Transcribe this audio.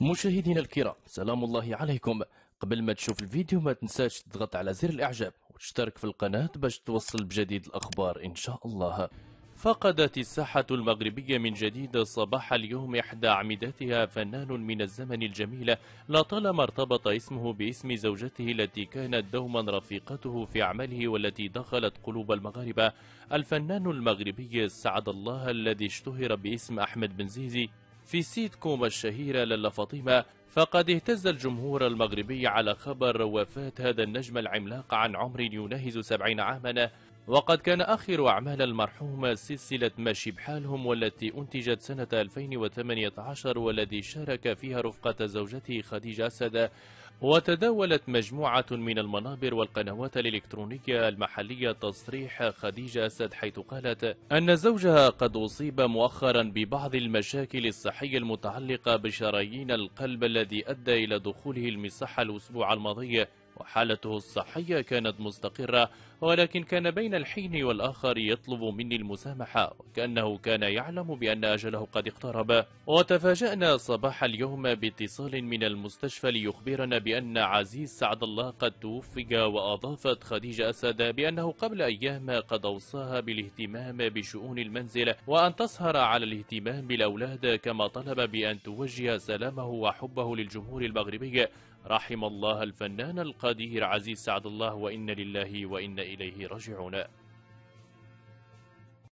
مشاهدينا الكرام سلام الله عليكم قبل ما تشوف الفيديو ما تنساش تضغط على زر الاعجاب وتشترك في القناة باش توصل بجديد الاخبار ان شاء الله فقدت الساحة المغربية من جديد صباح اليوم إحدى أعمدتها فنان من الزمن الجميل لطالما ارتبط اسمه باسم زوجته التي كانت دوما رفيقته في عمله والتي دخلت قلوب المغاربة الفنان المغربي سعد الله الذي اشتهر باسم أحمد بن زيزي في سيت كوم الشهيرة للا فاطمة فقد اهتز الجمهور المغربي على خبر وفاة هذا النجم العملاق عن عمر يناهز سبعين عاما وقد كان آخر أعمال المرحوم سلسلة ماشي بحالهم والتي أنتجت سنة 2018 والذي شارك فيها رفقة زوجته خديجة أسد وتداولت مجموعة من المنابر والقنوات الإلكترونية المحلية تصريح خديجة أسد حيث قالت أن زوجها قد أصيب مؤخرا ببعض المشاكل الصحية المتعلقة بشرايين القلب الذي أدى إلى دخوله المصحة الأسبوع الماضي وحالته الصحية كانت مستقرة ولكن كان بين الحين والآخر يطلب مني المسامحة وكأنه كان يعلم بأن أجله قد اقترب وتفاجأنا صباح اليوم باتصال من المستشفى ليخبرنا بأن عزيز سعد الله قد توفي وأضافت خديجة أسد بأنه قبل أيام قد أوصاها بالاهتمام بشؤون المنزل وأن تسهر على الاهتمام بالأولاد كما طلب بأن توجه سلامه وحبه للجمهور المغربي رحم الله الفنان القدير قدير عزيز سعد الله وإن لله وإن إليه راجعون